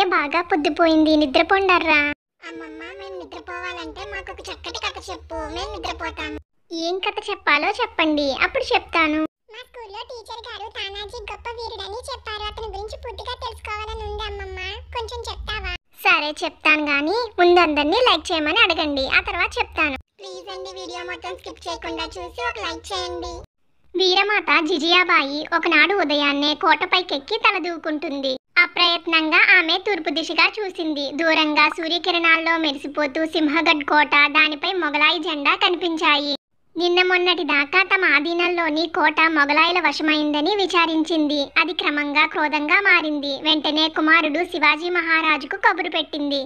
మీకే బాగా పొద్దుపోయింది నిద్రపోండర్రా అమ్మమ్మ మేము నిద్రపోవాలంటే మాకు ఒక చక్కటి కథ చెప్పు మేము నిద్రపోతాము ఏం కథ చెప్పాలో చెప్పండి అప్పుడు చెప్తాను మా స్కూల్లో టీచర్ గారు తానాజీ గొప్ప వీరుడని చెప్పారు అతని గురించి పూర్తిగా తెలుసుకోవాలని ఉంది అమ్మమ్మ కొంచెం చెప్తావా సరే చెప్తాను కానీ ముందు అందరినీ లైక్ చేయమని అడగండి ఆ తర్వాత చెప్తాను ప్లీజ్ అండి వీడియో మొత్తం స్కిప్ చేయకుండా చూసి ఒక లైక్ చేయండి వీరమాత జిజియాబాయి ఒకనాడు ఉదయాన్నే కోటపైకెక్కి తల దూకుంటుంది అప్రయత్నంగా ఆమె తూర్పు దిశగా చూసింది దూరంగా సూర్యకిరణాల్లో మెరిసిపోతూ సింహగఢ్ కోట దానిపై మొగలాయి జెండా కనిపించాయి నిన్న మొన్నటి దాకా తమ ఆధీనంలోని కోట మొగలాయుల వశమైందని విచారించింది అది క్రమంగా క్రోధంగా మారింది వెంటనే కుమారుడు శివాజీ మహారాజుకు కబురు పెట్టింది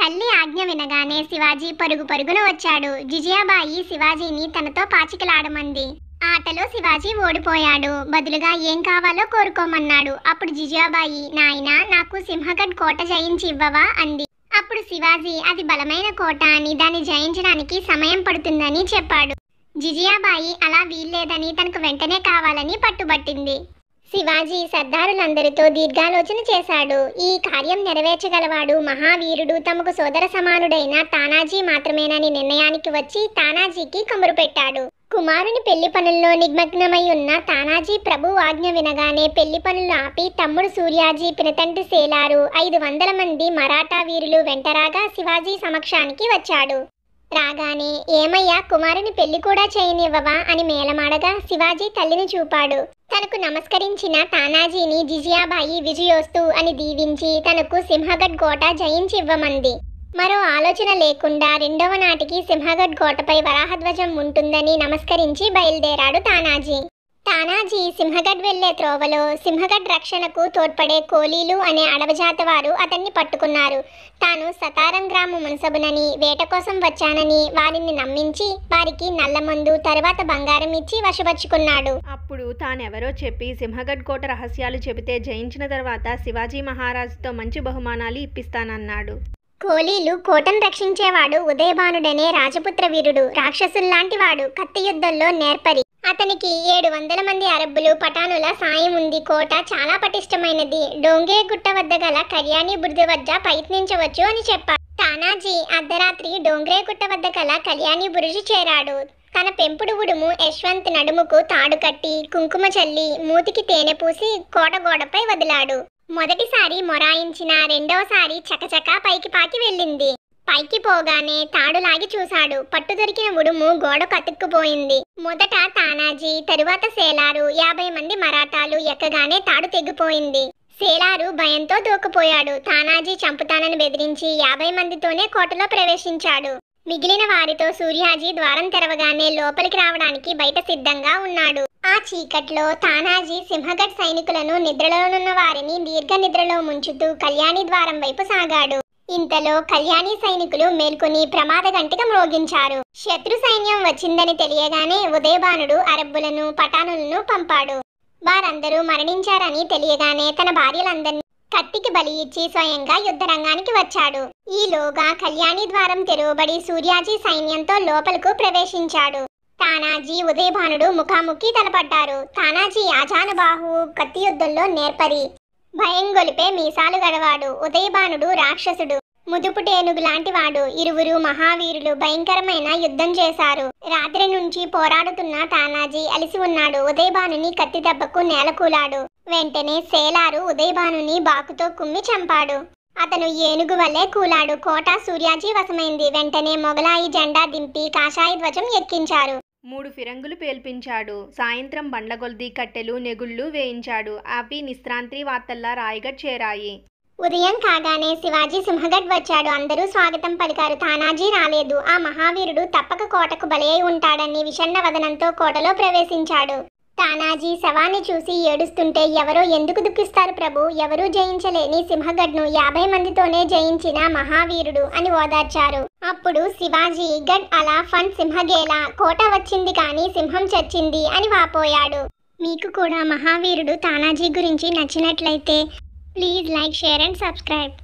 తల్లి ఆజ్ఞ వినగానే శివాజీ పరుగు పరుగున వచ్చాడు జిజియాబాయి శివాజీని తనతో పాచికలాడమంది ఆటలో శివాజీ ఓడిపోయాడు బదులుగా ఏం కావాలో కోరుకోమన్నాడు అప్పుడు జిజాబాయి నాయన నాకు సింహగఢ్ కోట జయించి ఇవ్వవా అంది అప్పుడు శివాజీ అది బలమైన కోట అని దాన్ని జయించడానికి సమయం పడుతుందని చెప్పాడు జిజియాబాయి అలా వీల్లేదని తనకు వెంటనే కావాలని పట్టుబట్టింది శివాజీ సర్దారులందరితో దీర్ఘాలోచన చేశాడు ఈ కార్యం నెరవేర్చగలవాడు మహావీరుడు తమకు సోదర సమానుడైన తానాజీ మాత్రమేనని నిర్ణయానికి వచ్చి తానాజీకి కమురు పెట్టాడు కుమారుని పెళ్లి పనుల్లో నిమగ్నమై ఉన్న తానాజీ ప్రభు ఆజ్ఞ వినగానే పెళ్లి పనులు ఆపి తమ్ముడు సూర్యాజీ పినతండ్రి సేలారు ఐదు వందల మంది మరాఠా వీరులు వెంటరాగా శివాజీ సమక్షానికి వచ్చాడు రాగానే ఏమయ్యా కుమారుని పెళ్లి కూడా చేయనివ్వవా అని మేలమాడగా శివాజీ తల్లిని చూపాడు తనకు నమస్కరించిన తానాజీని జిజియాబాయి విజయోస్తు అని దీవించి తనకు సింహగఢ్ కోట జయించివ్వమంది మరో ఆలోచన లేకుండా రెండవ నాటికి సింహగఢ్ కోటపై వరాహధ్వజం ఉంటుందని నమస్కరించి బయలుదేరాడు తానాజీ తానాజీ సింహగఢ్ వెళ్లే త్రోవలో సింహగఢ్ రక్షణకు తోడ్పడే కోలీలు అనే అడవజాత వారు అతన్ని పట్టుకున్నారు తాను సతారం గ్రామ మునసబునని వేట కోసం వచ్చానని వారిని నమ్మించి వారికి నల్ల మందు తర్వాత బంగారం ఇచ్చి వశపరుచుకున్నాడు అప్పుడు తానెవరో చెప్పి సింహగఢ్ కోట రహస్యాలు చెబితే జయించిన తర్వాత శివాజీ మహారాజుతో మంచి బహుమానాలు ఇప్పిస్తానన్నాడు కోలీలు కోటను రక్షించేవాడు ఉదయభానుడనే రాజపుత్ర వీరుడు రాక్షసుల్లాంటివాడు కత్తి యుద్ధంలో నేర్పరి అతనికి ఏడు వందల మంది అరబ్బులు పటానుల సాయం ఉంది కోట చాలా పటిష్టమైనది డోంగే గుట్ట వద్ద గల కళ్యాణి బురుజు వద్ద ప్రయత్నించవచ్చు అని చెప్పాడు తానాజీ అర్ధరాత్రి డోంగ్రే గుట్ట వద్ద గల కళ్యాణి బురుజు చేరాడు తన పెంపుడు ఉడుము యశ్వంత్ నడుముకు తాడు కట్టి కుంకుమ చల్లి మూతికి తేనె పూసి కోట గోడపై వదిలాడు మొదటిసారి మొరాయించిన రెండోసారి చకచకా పైకి పాకి వెళ్ళింది పైకి పోగానే తాడులాగి చూశాడు పట్టు దొరికిన ఉడుము గోడ కతుక్కుపోయింది మొదట తానాజీ తరువాత సేలారు యాభై మంది మరాఠాలు ఎక్కగానే తాడు తెగిపోయింది సేలారు భయంతో దూకపోయాడు తానాజీ చంపుతానని బెదిరించి యాభై మందితోనే కోటలో ప్రవేశించాడు మిగిలిన వారితో సూర్యాజీ ద్వారం తెరవగానే లోపలికి రావడానికి బయట సిద్ధంగా ఉన్నాడు ఆ చీకట్లో తానాజీ సింహగఢ్ సైనికులను నిద్రలోనున్న వారిని దీర్ఘ నిద్రలో ముంచుతూ కళ్యాణి ద్వారం వైపు సాగాడు ఇంతలో కళ్యాణి సైనికులు మేల్కొని ప్రమాద గంటిక మ్రోగించారు శత్రు సైన్యం వచ్చిందని తెలియగానే ఉదయభానుడు అరబ్బులను పటానులను పంపాడు వారందరూ మరణించారని తెలియగానే తన భార్యలందరినీ కత్తికి బలి ఇచ్చి స్వయంగా యుద్ధరంగానికి వచ్చాడు ఈలోగా కళ్యాణి ద్వారం తెరవబడి సూర్యాజీ సైన్యంతో లోపలకు ప్రవేశించాడు తానాజీ ఉదయభానుడు ముఖాముఖి తలపడ్డారు తానాజీ ఆజానుబాహు కత్తి యుద్ధంలో నేర్పరి భయం గొలిపే మీసాలు గడవాడు ఉదయభానుడు రాక్షసుడు ముదుపుటేనుగు లాంటి వాడు ఇరువురు మహావీరులు భయంకరమైన యుద్ధం చేశారు రాత్రి నుంచి పోరాడుతున్న తానాజీ అలిసి ఉన్నాడు ఉదయభానుని కత్తి దెబ్బకు నేలకూలాడు వెంటనే సేలారు ఉదయభానుని బాకుతో కుమ్మి చంపాడు అతను ఏనుగు వల్లే కూలాడు కోట సూర్యాజీ వశమైంది వెంటనే మొగలాయి జెండా దింపి కాషాయ ధ్వజం ఎక్కించారు మూడు ఫిరంగులు పేల్పించాడు సాయంత్రం బండగొల్ది కట్టెలు నెగుళ్ళు వేయించాడు అవి నిశ్రాంతి వార్తల్లా రాయగఢ్ చేరాయి ఉదయం కాగానే శివాజీ సింహగఢ్ వచ్చాడు అందరూ స్వాగతం పలికారు తానాజీ రాలేదు ఆ మహావీరుడు తప్పక కోటకు బలి ఉంటాడని విషన్న వదనంతో కోటలో ప్రవేశించాడు తానాజీ శవాన్ని చూసి ఏడుస్తుంటే ఎవరో ఎందుకు దుఃఖిస్తారు ప్రభు ఎవరూ జయించలేని సింహగడ్ను యాభై మందితోనే జయించిన మహావీరుడు అని ఓదార్చారు అప్పుడు శివాజీ గడ్ అలా ఫన్ సింహగేలా కోట వచ్చింది కానీ సింహం చచ్చింది అని వాపోయాడు మీకు కూడా మహావీరుడు తానాజీ గురించి నచ్చినట్లయితే please like share and subscribe